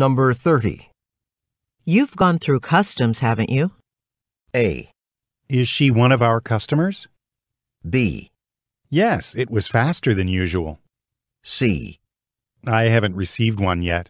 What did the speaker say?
Number 30. You've gone through customs, haven't you? A. Is she one of our customers? B. Yes, it was faster than usual. C. I haven't received one yet.